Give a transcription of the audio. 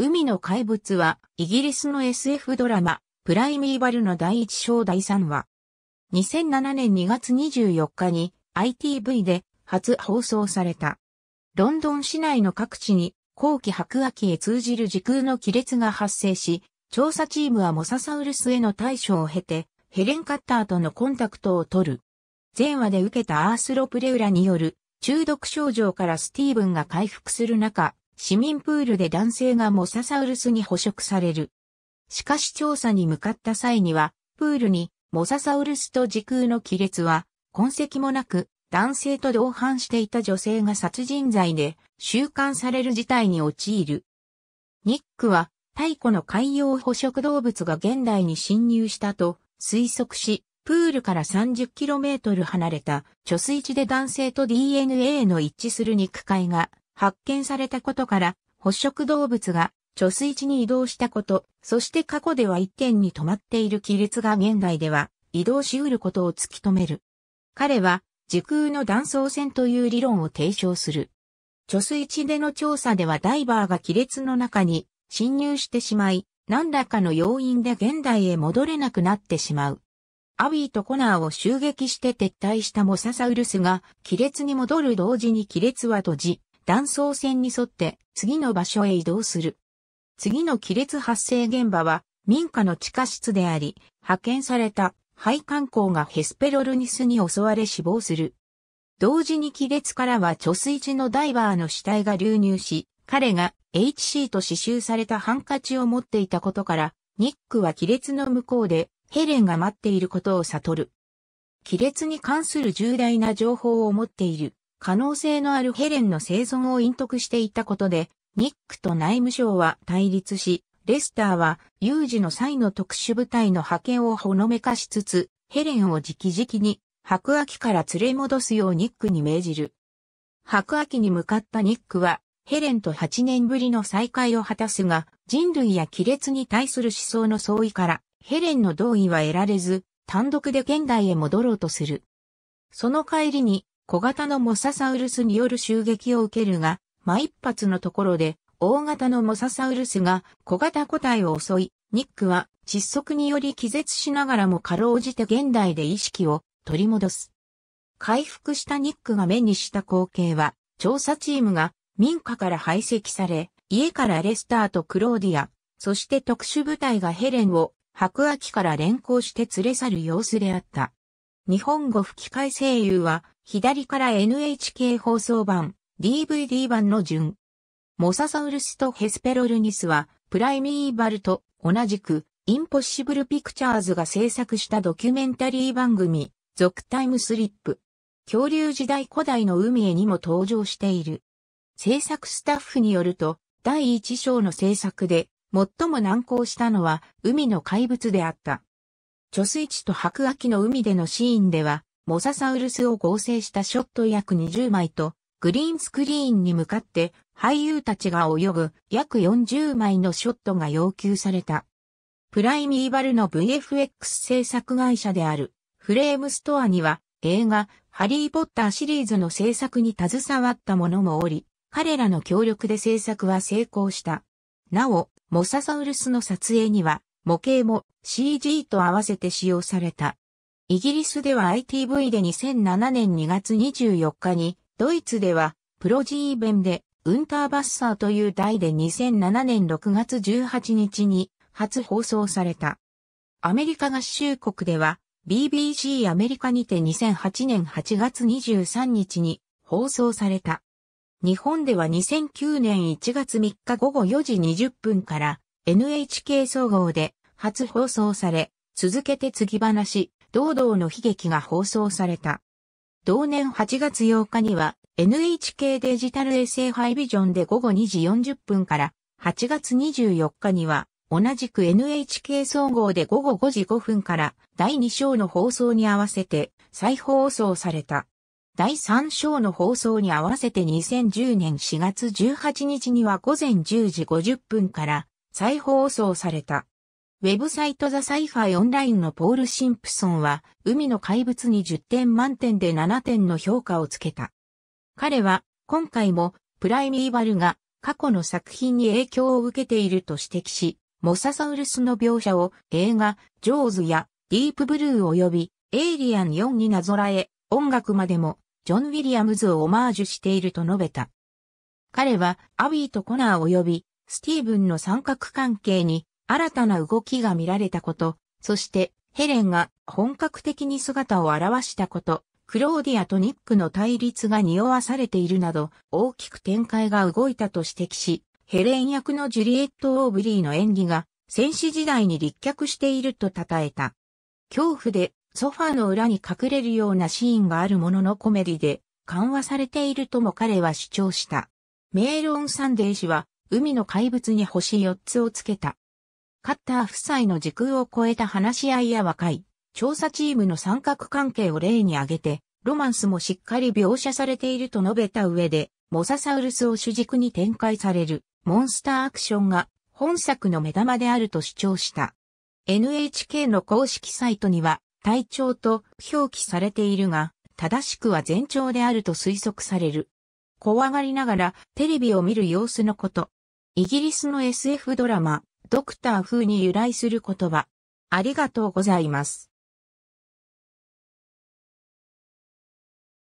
海の怪物は、イギリスの SF ドラマ、プライミーバルの第一章第3話。2007年2月24日に ITV で初放送された。ロンドン市内の各地に後期白亜紀へ通じる時空の亀裂が発生し、調査チームはモササウルスへの対処を経て、ヘレン・カッターとのコンタクトを取る。前話で受けたアースロプレウラによる中毒症状からスティーブンが回復する中、市民プールで男性がモササウルスに捕食される。しかし調査に向かった際には、プールにモササウルスと時空の亀裂は痕跡もなく、男性と同伴していた女性が殺人罪で収監される事態に陥る。ニックは、太古の海洋捕食動物が現代に侵入したと推測し、プールから 30km 離れた貯水池で男性と DNA の一致する肉塊が発見されたことから、捕食動物が貯水池に移動したこと、そして過去では一点に止まっている亀裂が現代では移動し得ることを突き止める。彼は時空の断層線という理論を提唱する。貯水池での調査ではダイバーが亀裂の中に侵入してしまい、何らかの要因で現代へ戻れなくなってしまう。アビーとコナーを襲撃して撤退したモササウルスが亀裂に戻る同時に亀裂は閉じ、断層線に沿って次の場所へ移動する。次の亀裂発生現場は民家の地下室であり、派遣された配管工がヘスペロルニスに襲われ死亡する。同時に亀裂からは貯水池のダイバーの死体が流入し、彼が HC と刺繍されたハンカチを持っていたことから、ニックは亀裂の向こうでヘレンが待っていることを悟る。亀裂に関する重大な情報を持っている。可能性のあるヘレンの生存を隠匿していたことで、ニックと内務省は対立し、レスターは有事の際の特殊部隊の派遣をほのめかしつつ、ヘレンを直々に白亜紀から連れ戻すようニックに命じる。白亜紀に向かったニックは、ヘレンと8年ぶりの再会を果たすが、人類や亀裂に対する思想の相違から、ヘレンの同意は得られず、単独で現代へ戻ろうとする。その帰りに、小型のモササウルスによる襲撃を受けるが、あ、一発のところで、大型のモササウルスが小型個体を襲い、ニックは窒息により気絶しながらもかろうじて現代で意識を取り戻す。回復したニックが目にした光景は、調査チームが民家から排斥され、家からレスターとクローディア、そして特殊部隊がヘレンを白亜紀から連行して連れ去る様子であった。日本語吹き替え声優は左から NHK 放送版、DVD 版の順。モササウルスとヘスペロルニスは、プライミーバルと同じく、インポッシブルピクチャーズが制作したドキュメンタリー番組、続タイムスリップ。恐竜時代古代の海へにも登場している。制作スタッフによると、第一章の制作で、最も難航したのは、海の怪物であった。貯水池と白亜紀の海でのシーンでは、モササウルスを合成したショット約20枚と、グリーンスクリーンに向かって俳優たちが泳ぐ約40枚のショットが要求された。プライミーバルの VFX 制作会社であるフレームストアには映画ハリーポッターシリーズの制作に携わった者もおり、彼らの協力で制作は成功した。なお、モササウルスの撮影には模型も CG と合わせて使用された。イギリスでは ITV で2007年2月24日に、ドイツでは、プロジーベンで、ウンターバッサーという題で2007年6月18日に初放送された。アメリカ合衆国では BBC アメリカにて2008年8月23日に放送された。日本では2009年1月3日午後4時20分から NHK 総合で初放送され、続けて継ぎ話、堂々の悲劇が放送された。同年8月8日には NHK デジタル衛星ハイビジョンで午後2時40分から8月24日には同じく NHK 総合で午後5時5分から第2章の放送に合わせて再放送された。第3章の放送に合わせて2010年4月18日には午前10時50分から再放送された。ウェブサイトザサイファイオンラインのポール・シンプソンは、海の怪物に10点満点で7点の評価をつけた。彼は、今回も、プライミーバルが、過去の作品に影響を受けていると指摘し、モササウルスの描写を映画、ジョーズやディープブルー及びエイリアン4になぞらえ、音楽までもジョン・ウィリアムズをオマージュしていると述べた。彼はアビーとコナー及びスティーブンの三角関係に新たな動きが見られたこと、そしてヘレンが本格的に姿を現したこと、クローディアとニックの対立が匂わされているなど、大きく展開が動いたと指摘し、ヘレン役のジュリエット・オーブリーの演技が、戦士時代に立脚していると称えた。恐怖でソファーの裏に隠れるようなシーンがあるもののコメディで緩和されているとも彼は主張した。メーロン・サンデー氏は海の怪物に星4つをつけた。カッター夫妻の時空を超えた話し合いや和解、調査チームの三角関係を例に挙げて、ロマンスもしっかり描写されていると述べた上で、モササウルスを主軸に展開されるモンスターアクションが本作の目玉であると主張した。NHK の公式サイトには、体調と表記されているが、正しくは前兆であると推測される。怖がりながらテレビを見る様子のこと。イギリスの SF ドラマ、ドクター風に由来する言葉。ありがとうございます。